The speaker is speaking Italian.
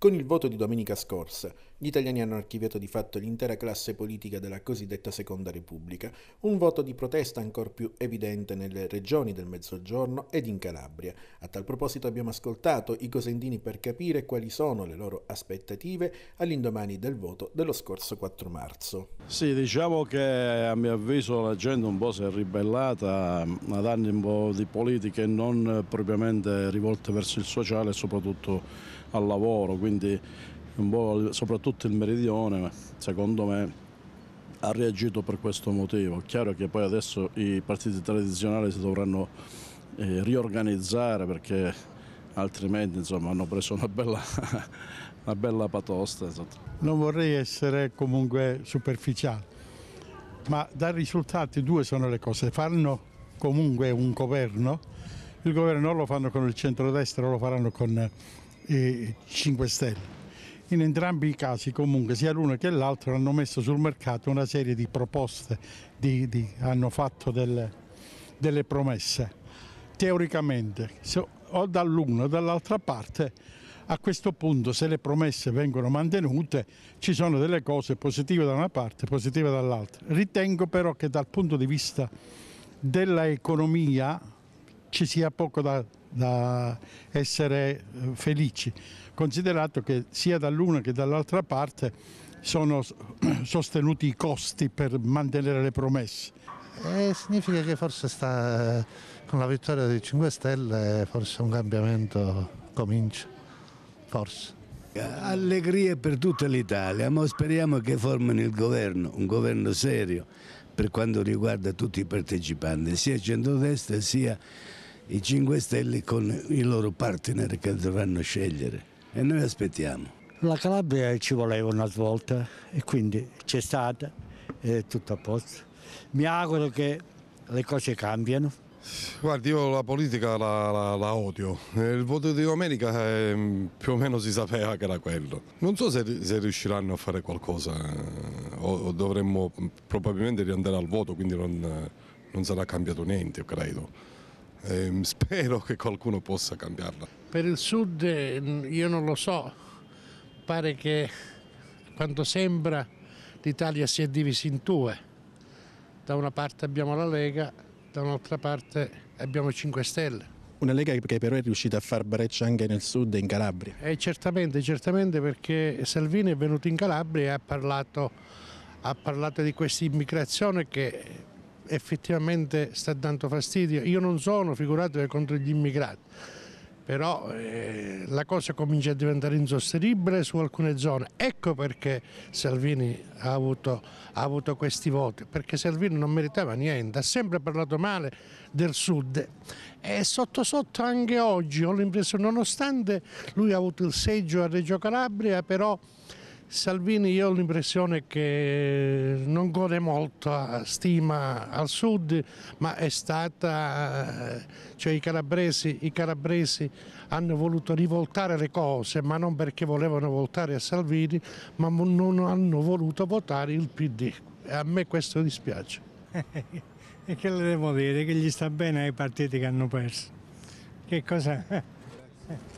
Con il voto di domenica scorsa, gli italiani hanno archiviato di fatto l'intera classe politica della cosiddetta Seconda Repubblica, un voto di protesta ancora più evidente nelle regioni del Mezzogiorno ed in Calabria. A tal proposito abbiamo ascoltato i cosendini per capire quali sono le loro aspettative all'indomani del voto dello scorso 4 marzo. Sì, diciamo che a mio avviso la gente un po' si è ribellata ad anni di politiche non propriamente rivolte verso il sociale e soprattutto al lavoro, Quindi quindi un po' soprattutto il meridione secondo me ha reagito per questo motivo. Chiaro che poi adesso i partiti tradizionali si dovranno eh, riorganizzare perché altrimenti insomma, hanno preso una bella, una bella patosta. Esatto. Non vorrei essere comunque superficiale, ma dai risultati due sono le cose. Fanno comunque un governo, il governo lo fanno con il centrodestra, lo faranno con e 5 Stelle. In entrambi i casi comunque sia l'uno che l'altro hanno messo sul mercato una serie di proposte, di, di, hanno fatto delle, delle promesse. Teoricamente so, o dall'uno o dall'altra parte a questo punto se le promesse vengono mantenute ci sono delle cose positive da una parte e positive dall'altra. Ritengo però che dal punto di vista dell'economia ci sia poco da, da essere eh, felici, considerato che sia dall'una che dall'altra parte sono sostenuti i costi per mantenere le promesse. Eh, significa che forse sta, eh, con la vittoria dei 5 Stelle forse un cambiamento comincia, forse. Allegria per tutta l'Italia, ma speriamo che formino il governo, un governo serio per quanto riguarda tutti i partecipanti, sia centrodestra sia i 5 Stelle con i loro partner che dovranno scegliere e noi aspettiamo. La Calabria ci voleva una svolta e quindi c'è stata e è tutto a posto. Mi auguro che le cose cambiano. Guardi, io la politica la, la, la, odio. Eh, il voto di domenica è, eh, più o meno si sapeva che era quello. Non so se, se riusciranno a fare qualcosa eh, o, o, dovremmo probabilmente riandare al voto, quindi non, non sarà cambiato niente, credo eh, spero che qualcuno possa cambiarla. Per il sud mm, io non lo so, pare che quanto sembra l'Italia si è divisa in due, da una parte abbiamo la Lega, da un'altra parte abbiamo 5 Stelle. Una Lega che però è riuscita a far breccia anche nel sud e in Calabria. Eh, certamente, certamente perché Salvini è venuto in Calabria e ha parlato, ha parlato di questa immigrazione che effettivamente sta dando fastidio. Io non sono, figuratevi, contro gli immigrati, però eh, la cosa comincia a diventare insostenibile su alcune zone. Ecco perché Salvini ha avuto, ha avuto questi voti, perché Salvini non meritava niente, ha sempre parlato male del sud e sotto sotto anche oggi ho l'impressione, nonostante lui ha avuto il seggio a Reggio Calabria, però Salvini io ho l'impressione che non gode molta stima al sud, ma è stata, eh, cioè i calabresi, i calabresi hanno voluto rivoltare le cose, ma non perché volevano voltare a Salvini, ma non hanno voluto votare il PD. A me questo dispiace. e che le devo dire? Che gli sta bene ai partiti che hanno perso. Che cosa...